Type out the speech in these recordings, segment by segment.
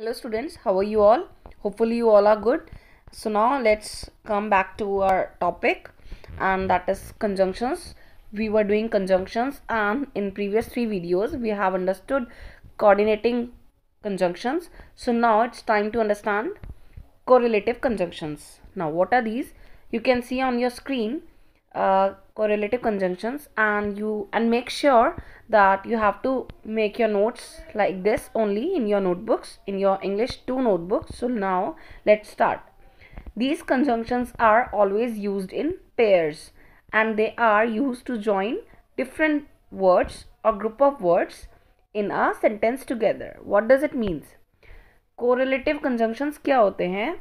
hello students how are you all hopefully you all are good so now let's come back to our topic and that is conjunctions we were doing conjunctions and in previous three videos we have understood coordinating conjunctions so now it's time to understand correlative conjunctions now what are these you can see on your screen correlative conjunctions and you and make sure that you have to make your notes like this only in your notebooks in your english 2 notebooks so now let's start these conjunctions are always used in pairs and they are used to join different words or group of words in a sentence together what does it means correlative conjunctions kya hote hain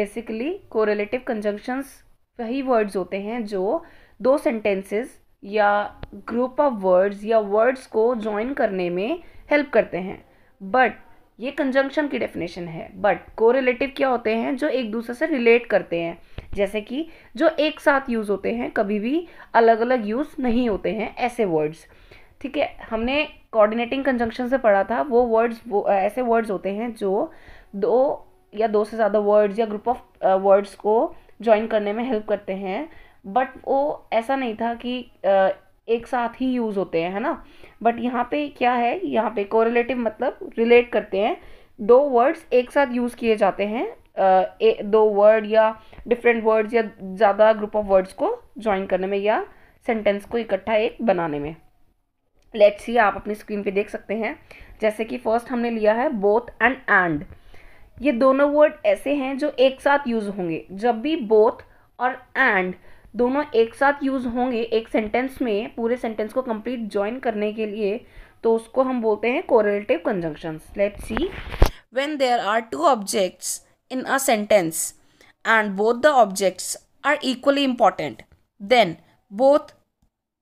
basically correlative conjunctions वही words होते हैं जो दो sentences या group of words या words को join करने में हेल्प करते हैं बट ये कंजंक्शन की डेफिनेशन है बट को रिलेटिव क्या होते हैं जो एक दूसरे से रिलेट करते हैं जैसे कि जो एक साथ यूज़ होते हैं कभी भी अलग अलग यूज़ नहीं होते हैं ऐसे वर्ड्स ठीक है हमने कोऑर्डिनेटिंग कंजंक्शन से पढ़ा था वो वर्ड्स वो ऐसे वर्ड्स होते हैं जो दो या दो से ज़्यादा वर्ड्स या ग्रुप ऑफ वर्ड्स को ज्वाइन करने में हेल्प करते हैं बट वो ऐसा नहीं था कि एक साथ ही यूज़ होते हैं है ना बट यहाँ पे क्या है यहाँ पे कोरिलेटिव मतलब रिलेट करते हैं दो वर्ड्स एक साथ यूज़ किए जाते हैं ए, दो वर्ड या डिफरेंट वर्ड्स या ज़्यादा ग्रुप ऑफ वर्ड्स को ज्वाइन करने में या सेंटेंस को इकट्ठा एक बनाने में लेट्स ही आप अपनी स्क्रीन पे देख सकते हैं जैसे कि फर्स्ट हमने लिया है बोथ एंड एंड ये दोनों वर्ड ऐसे हैं जो एक साथ यूज़ होंगे जब भी बोथ और एंड दोनों एक साथ यूज़ होंगे एक सेंटेंस में पूरे सेंटेंस को कंप्लीट ज्वाइन करने के लिए तो उसको हम बोलते हैं correlative conjunctions let see when there are two objects in a sentence and both the objects are equally important then both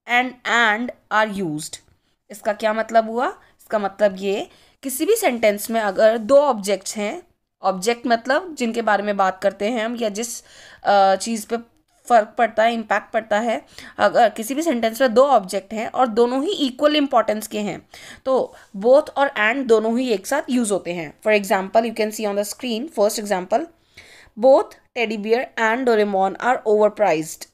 and and are use इसका क्या मतलब हुआ इसका मतलब ये किसी भी सेंटेंस में अगर दो ऑब्जेक्ट्स हैं ऑब्जेक्ट मतलब जिनके बारे में बात करते हैं हम या जिस चीज़ पे फ़र्क पड़ता है इम्पैक्ट पड़ता है अगर किसी भी सेंटेंस में दो ऑब्जेक्ट हैं और दोनों ही इक्वल इंपॉर्टेंस के हैं तो बोथ और एंड दोनों ही एक साथ यूज़ होते हैं for example you can see on the screen first example both teddy bear and Doraemon are over prized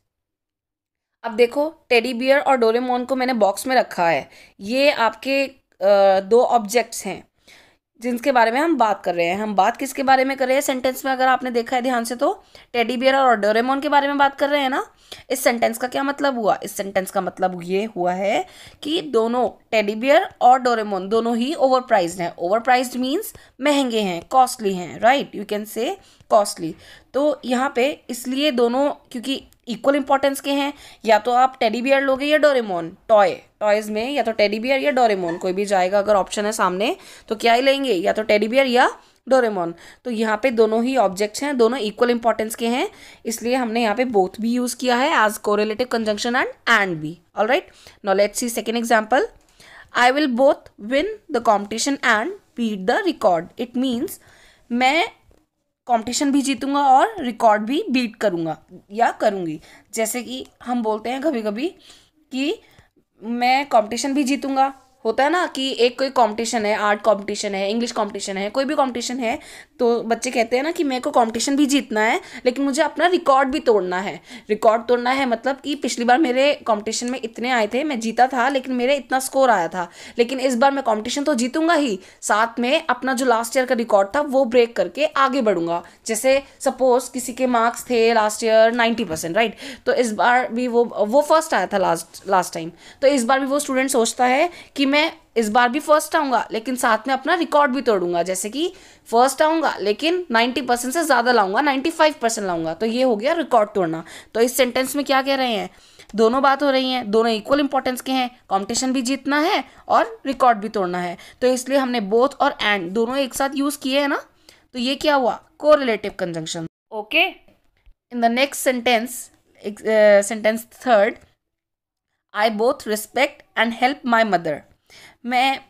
अब देखो टेडी बियर और डोरेमोन को मैंने बॉक्स में रखा है ये आपके दो ऑब्जेक्ट्स हैं जिनके बारे में हम बात कर रहे हैं हम बात किसके बारे में कर रहे हैं सेंटेंस में अगर आपने देखा है ध्यान से तो टेडी बियर और डोरेमोन के बारे में बात कर रहे हैं ना इस सेंटेंस का क्या मतलब हुआ इस सेंटेंस का मतलब ये हुआ है कि दोनों टेडीबियर और डोरेमोन दोनों ही ओवर प्राइज हैं ओवर प्राइज मीन्स महंगे हैं कॉस्टली हैं right you can say costly तो यहाँ पे इसलिए दोनों क्योंकि इक्वल इंपॉर्टेंस के हैं या तो आप टेडी बियर लोगे या डोरेमोन टॉय टॉयज़ में या तो टेडी बियर या डोरेमोन कोई भी जाएगा अगर ऑप्शन है सामने तो क्या ही लेंगे या तो टेडी बियर या डोरेमोन तो यहाँ पे दोनों ही ऑब्जेक्ट्स हैं दोनों इक्वल इंपॉर्टेंस के हैं इसलिए हमने यहाँ पे बोथ भी यूज़ किया है as correlative conjunction and and भी all right no let see second example I will both win the competition and beat the record it means मैं कॉम्पिटिशन भी जीतूंगा और रिकॉर्ड भी बीट करूंगा या करूंगी जैसे कि हम बोलते हैं कभी कभी कि मैं कंपटीशन भी जीतूंगा होता है ना कि एक कोई कंपटीशन है आर्ट कंपटीशन है इंग्लिश कंपटीशन है कोई भी कंपटीशन है तो बच्चे कहते हैं ना कि मेरे को कंपटीशन भी जीतना है लेकिन मुझे अपना रिकॉर्ड भी तोड़ना है रिकॉर्ड तोड़ना है मतलब कि पिछली बार मेरे कॉम्पिटिशन में इतने आए थे मैं जीता था लेकिन मेरे इतना स्कोर आया था लेकिन इस बार मैं कॉम्पिटिशन तो जीतूंगा ही साथ में अपना जो लास्ट ईयर का रिकॉर्ड था वो ब्रेक करके आगे बढ़ूंगा जैसे सपोज किसी के मार्क्स थे last year ninety percent right तो इस बार भी वो वो फर्स्ट आया था लास्ट लास्ट टाइम तो इस बार भी वो स्टूडेंट सोचता है कि मैं मैं इस बार भी फर्स्ट आऊंगा लेकिन साथ में अपना रिकॉर्ड भी तोड़ूंगा जैसे कि फर्स्ट आऊंगा लेकिन 90 परसेंट से ज़्यादा लाऊंगा 95 परसेंट लाऊंगा तो ये हो गया रिकॉर्ड तोड़ना तो इस सेंटेंस में क्या कह रहे हैं दोनों बात हो रही हैं दोनों इक्वल इंपॉर्टेंस के हैं कॉम्पिटिशन भी जीतना है और रिकॉर्ड भी तोड़ना है तो इसलिए हमने बोथ और एंड दोनों एक साथ यूज़ किए हैं ना तो ये क्या हुआ correlative conjunction okay in the next sentence sentence third I both respect and help my mother मैं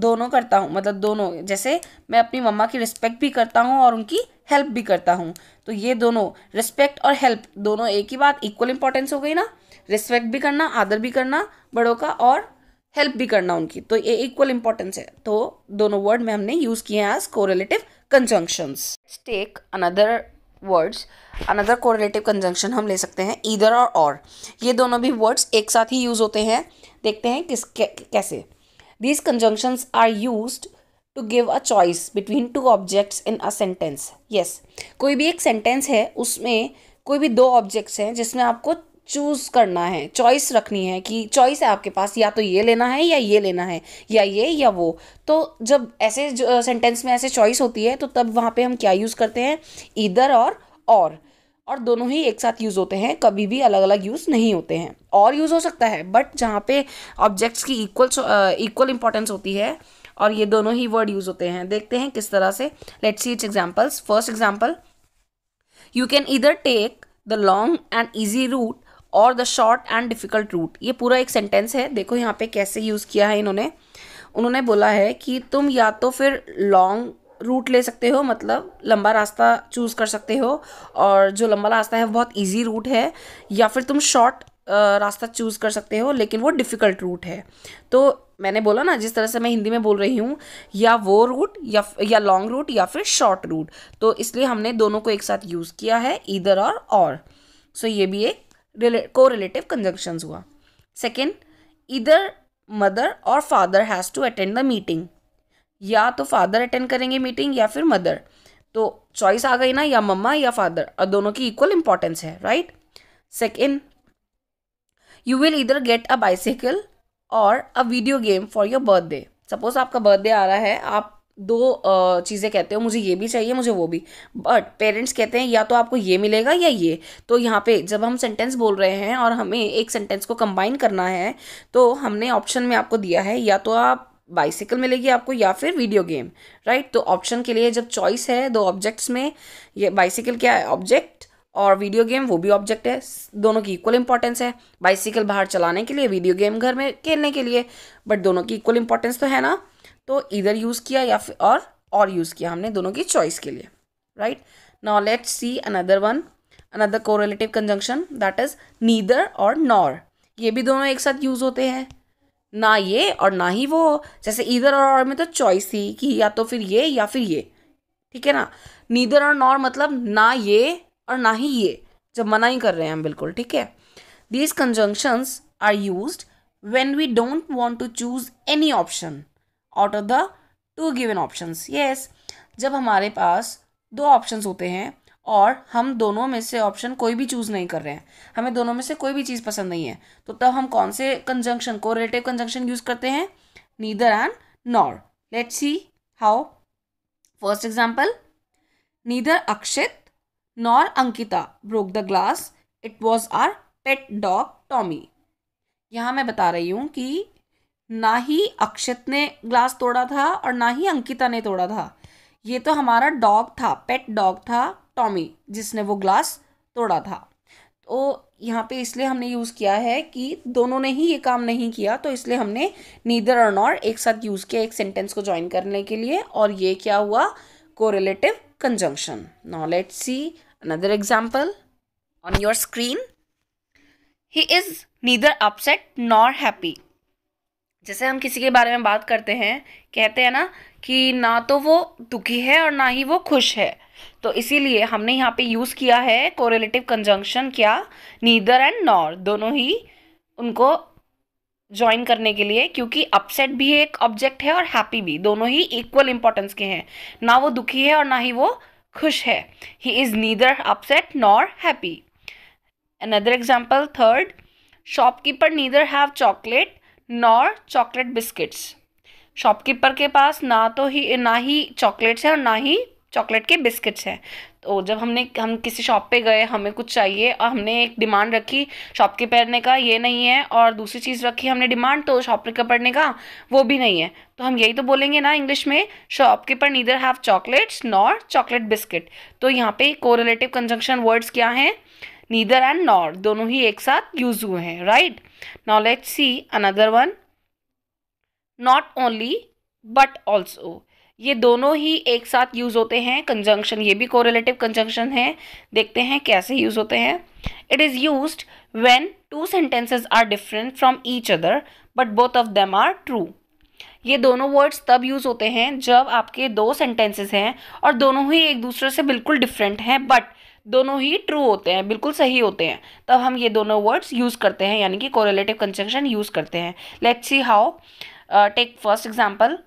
दोनों करता हूँ मतलब दोनों जैसे मैं अपनी मम्मा की रिस्पेक्ट भी करता हूँ और उनकी हेल्प भी करता हूँ तो ये दोनों रिस्पेक्ट और हेल्प दोनों एक ही बात इक्वल इंपॉर्टेंस हो गई ना रिस्पेक्ट भी करना आदर भी करना बड़ों का और हेल्प भी करना उनकी तो ये इक्वल इंपॉर्टेंस है तो दोनों वर्ड में हमने यूज़ किए हैं as correlative conjunctions take another words another relative conjunction हम ले सकते हैं ईदर और और ये दोनों भी वर्ड्स एक साथ ही यूज़ होते हैं देखते हैं किस कैसे These conjunctions are used to give a choice between two objects in a sentence yes कोई भी एक सेंटेंस है उसमें कोई भी दो ऑब्जेक्ट्स हैं जिसमें आपको चूज़ करना है चॉइस रखनी है कि चॉइस है आपके पास या तो ये लेना है या ये लेना है या ये या वो तो जब ऐसे सेंटेंस में ऐसे चॉइस होती है तो तब वहाँ पे हम क्या यूज़ करते हैं इधर और और और दोनों ही एक साथ यूज़ होते हैं कभी भी अलग अलग यूज़ नहीं होते हैं और यूज़ हो सकता है बट जहाँ पे ऑब्जेक्ट्स की इक्वल इक्वल इंपॉर्टेंस होती है और ये दोनों ही वर्ड यूज़ होते हैं देखते हैं किस तरह से let see its examples first example you can either take the long and easy route और the short and difficult route ये पूरा एक सेंटेंस है देखो यहाँ पे कैसे यूज़ किया है इन्होंने उन्होंने बोला है कि तुम या तो फिर लॉन्ग रूट ले सकते हो मतलब लंबा रास्ता चूज़ कर सकते हो और जो लंबा रास्ता है वो बहुत ईजी रूट है या फिर तुम शॉर्ट रास्ता चूज़ कर सकते हो लेकिन वो डिफ़िकल्ट रूट है तो मैंने बोला ना जिस तरह से मैं हिंदी में बोल रही हूँ या वो रूट या या लॉन्ग रूट या फिर शॉर्ट रूट तो इसलिए हमने दोनों को एक साथ यूज़ किया है इधर और और सो ये भी एक रिले को रिलेटिव कंजक्शन हुआ सेकेंड इधर मदर और father has to attend the meeting या तो फादर अटेंड करेंगे मीटिंग या फिर मदर तो चॉइस आ गई ना या मम्मा या फादर और दोनों की इक्वल इंपॉर्टेंस है right second you will either get a bicycle और a video game for your birthday suppose आपका बर्थडे आ रहा है आप दो चीज़ें कहते हो मुझे ये भी चाहिए मुझे वो भी बट पेरेंट्स कहते हैं या तो आपको ये मिलेगा या ये तो यहाँ पे जब हम सेंटेंस बोल रहे हैं और हमें एक सेंटेंस को कंबाइन करना है तो हमने ऑप्शन में आपको दिया है या तो आप बाइसिकल मिलेगी आपको या फिर वीडियो गेम राइट तो ऑप्शन के लिए जब चॉइस है दो ऑब्जेक्ट्स में ये बाइसिकल क्या है ऑब्जेक्ट और वीडियो गेम वो भी ऑब्जेक्ट है दोनों की इक्वल इंपॉर्टेंस है बाइसिकल बाहर चलाने के लिए वीडियो गेम घर में खेलने के लिए बट दोनों की इक्वल इंपॉर्टेंस तो है ना तो इधर यूज़ किया या फिर और और यूज़ किया हमने दोनों की चॉइस के लिए right now let see another one another correlative conjunction that is neither और नॉर ये भी दोनों एक साथ यूज़ होते हैं ना ये और ना ही वो जैसे इधर और और में तो चॉइस थी कि या तो फिर ये या फिर ये ठीक है ना नीदर और नॉर मतलब ना ये और ना ही ये जब मना ही कर रहे हैं हम बिल्कुल ठीक है these conjunctions are use when we don't want to choose any option out of the two given option yes जब हमारे पास दो ऑप्शन होते हैं और हम दोनों में से ऑप्शन कोई भी चूज़ नहीं कर रहे हैं हमें दोनों में से कोई भी चीज़ पसंद नहीं है तो तब हम कौन से कंजंक्शन को रिलेटिव कंजंक्शन यूज़ करते हैं neither and nor let see how first example neither Akshit nor Ankita broke the glass it was our pet dog Tommy यहाँ मैं बता रही हूँ कि ना ही अक्षित ने ग्लास तोड़ा था और ना ही अंकिता ने तोड़ा था ये तो हमारा डॉग था पेट डॉग था टॉमी जिसने वो ग्लास तोड़ा था तो यहाँ पे इसलिए हमने यूज़ किया है कि दोनों ने ही ये काम नहीं किया तो इसलिए हमने नीदर और नॉर एक साथ यूज़ किया एक सेंटेंस को ज्वाइन करने के लिए और ये क्या हुआ correlative conjunction no let see another example on your screen he is neither upset nor happy जैसे हम किसी के बारे में बात करते हैं कहते हैं ना कि ना तो वो दुखी है और ना ही वो खुश है तो इसीलिए हमने यहाँ पे यूज़ किया है कोरिलेटिव कंजंक्शन क्या नीदर एंड नॉर दोनों ही उनको ज्वाइन करने के लिए क्योंकि अपसेट भी एक ऑब्जेक्ट है और हैप्पी भी दोनों ही इक्वल इंपॉर्टेंस के हैं ना वो दुखी है और ना ही वो खुश है he is neither upset nor happy another example third shopkeeper neither have chocolate nor chocolate biscuits shopkeeper के पास ना तो ही ना ही चॉकलेट्स हैं और ना ही चॉकलेट के बिस्किट्स हैं तो जब हमने हम किसी शॉप पे गए हमें कुछ चाहिए और हमने एक डिमांड रखी शॉपकीपर ने कहा ये नहीं है और दूसरी चीज़ रखी हमने डिमांड तो शॉपकीपर ने कहा वो भी नहीं है तो हम यही तो बोलेंगे ना इंग्लिश में shopkeeper neither have chocolates nor chocolate biscuit तो यहाँ पे कोरिलेटिव कंजंक्शन वर्ड्स क्या हैं नीदर एंड नॉर दोनों ही एक साथ यूज हुए हैं right now see another one not only but also ये दोनों ही एक साथ यूज़ होते हैं कंजंक्शन ये भी कोरिलेटिव कंजंक्शन है देखते हैं कैसे यूज़ होते हैं it is use when two sentences are different from each other but both of them are true ये दोनों वर्ड्स तब यूज़ होते हैं जब आपके दो सेंटेंसेस हैं और दोनों ही एक दूसरे से बिल्कुल डिफरेंट हैं बट दोनों ही ट्रू होते हैं बिल्कुल सही होते हैं तब हम ये दोनों वर्ड्स यूज़ करते हैं यानी कि कोरिलेटिव कंजंक्शन यूज़ करते हैं let's see how take first example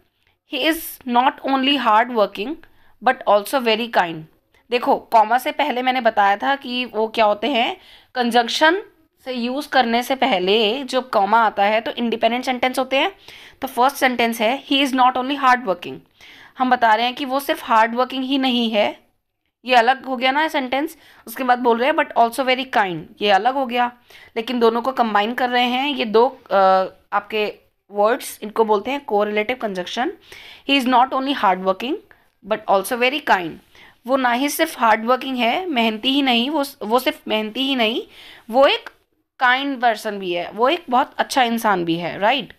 he is not only hard working but also very kind देखो कॉमा से पहले मैंने बताया था कि वो क्या होते हैं कंजंक्शन से यूज़ करने से पहले जो कॉमा आता है तो इंडिपेंडेंट सेंटेंस होते हैं तो फर्स्ट सेंटेंस है he is not only hard working हम बता रहे हैं कि वो सिर्फ हार्ड वर्किंग ही नहीं है ये अलग हो गया ना सेंटेंस उसके बाद बोल रहे हैं बट ऑल्सो वेरी काइंड ये अलग हो गया लेकिन दोनों को कंबाइन कर रहे हैं ये दो uh, आपके वर्ड्स इनको बोलते हैं correlative conjunction he is not only hard working but also very kind वो ना ही सिर्फ हार्ड वर्किंग है मेहनती ही नहीं वो वो सिर्फ मेहनती ही नहीं वो एक काइंड पर्सन भी है वो एक बहुत अच्छा इंसान भी है right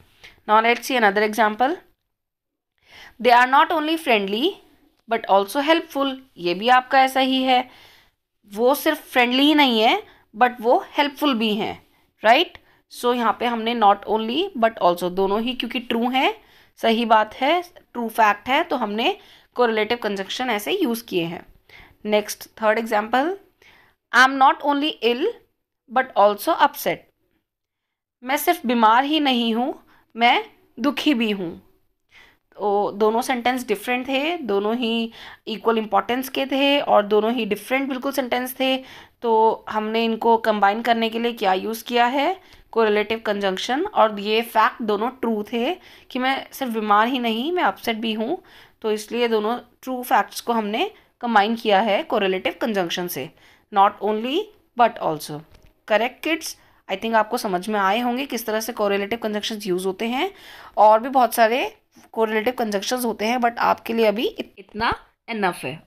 no let see another example they are not only friendly but also helpful ये भी आपका ऐसा ही है वो सिर्फ फ्रेंडली ही नहीं है बट वो हेल्पफुल भी हैं राइट सो यहाँ पे हमने नॉट ओनली बट ऑल्सो दोनों ही क्योंकि ट्रू हैं सही बात है ट्रू फैक्ट है तो हमने रिलेटिव कंजक्शन ऐसे यूज़ किए हैं next third example I am not only ill but also upset मैं सिर्फ बीमार ही नहीं हूँ मैं दुखी भी हूँ ओ, दोनों सेंटेंस डिफरेंट थे दोनों ही इक्वल इम्पॉर्टेंस के थे और दोनों ही डिफरेंट बिल्कुल सेंटेंस थे तो हमने इनको कंबाइन करने के लिए क्या यूज़ किया है रिलेटिव कंजंक्शन और ये फैक्ट दोनों ट्रू थे कि मैं सिर्फ बीमार ही नहीं मैं अपसेट भी हूँ तो इसलिए दोनों ट्रू फैक्ट्स को हमने कंबाइन किया है रिलेटिव कंजंक्शन से not only but also correct kids I think आपको समझ में आए होंगे किस तरह से कोरिलेटिव कंजंक्शन यूज़ होते हैं और भी बहुत सारे कोरिलेटिव कंजक्शन होते हैं बट आपके लिए अभी इतना इनफ है